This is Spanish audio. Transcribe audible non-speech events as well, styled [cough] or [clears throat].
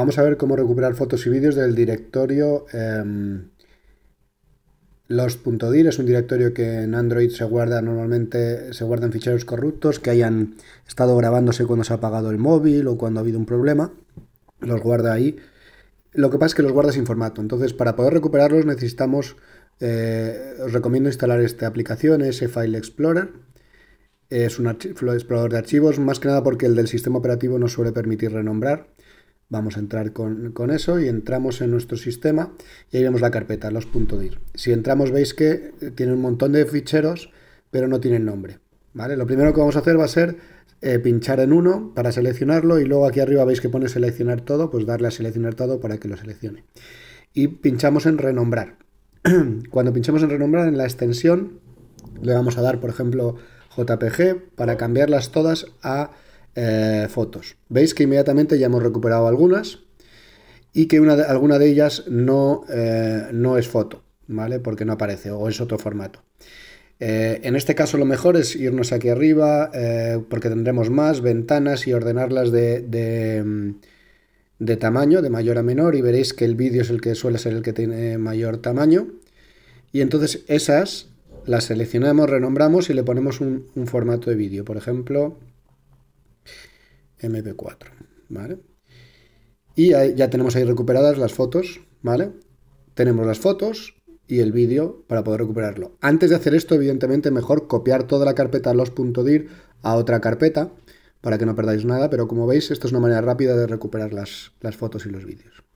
Vamos a ver cómo recuperar fotos y vídeos del directorio eh, es un directorio que en Android se guarda normalmente, se guardan ficheros corruptos que hayan estado grabándose cuando se ha apagado el móvil o cuando ha habido un problema. Los guarda ahí. Lo que pasa es que los guarda sin formato. Entonces, para poder recuperarlos necesitamos, eh, os recomiendo instalar esta aplicación, ese File Explorer. Es un explorador de archivos, más que nada porque el del sistema operativo no suele permitir renombrar. Vamos a entrar con, eso y entramos en nuestro sistema y ahí vemos la carpeta, los .dir. Si entramos veis que eh, tiene un montón de ficheros, pero no tienen nombre. ¿vale? Lo primero que vamos a hacer va a ser eh, pinchar en uno para seleccionarlo y luego aquí arriba veis que pone seleccionar todo, pues darle a seleccionar todo para que lo seleccione. Y pinchamos en renombrar. [clears throat] Cuando pinchamos en renombrar en la extensión le vamos a dar, por ejemplo, JPG para cambiarlas todas a eh, fotos. Veis que inmediatamente ya hemos recuperado algunas y que una de, alguna de ellas no, eh, no es foto, ¿vale? Porque no aparece o es otro formato. Eh, en este caso lo mejor es irnos aquí arriba porque tendremos más ventanas y ordenarlas de, mm, de, tamaño, de mayor a menor y veréis que el vídeo es el que suele ser el que tiene mayor tamaño. Y entonces esas las seleccionamos, renombramos y le ponemos un formato de vídeo. Por ejemplo, MP4, ¿vale? Y ya tenemos ahí recuperadas las fotos, ¿vale? Tenemos las fotos y el vídeo para poder recuperarlo. Antes de hacer esto, evidentemente, mejor copiar toda la carpeta los.dir a otra carpeta para que no perdáis nada, pero como veis, esto es una manera rápida de recuperar las, las fotos y los vídeos.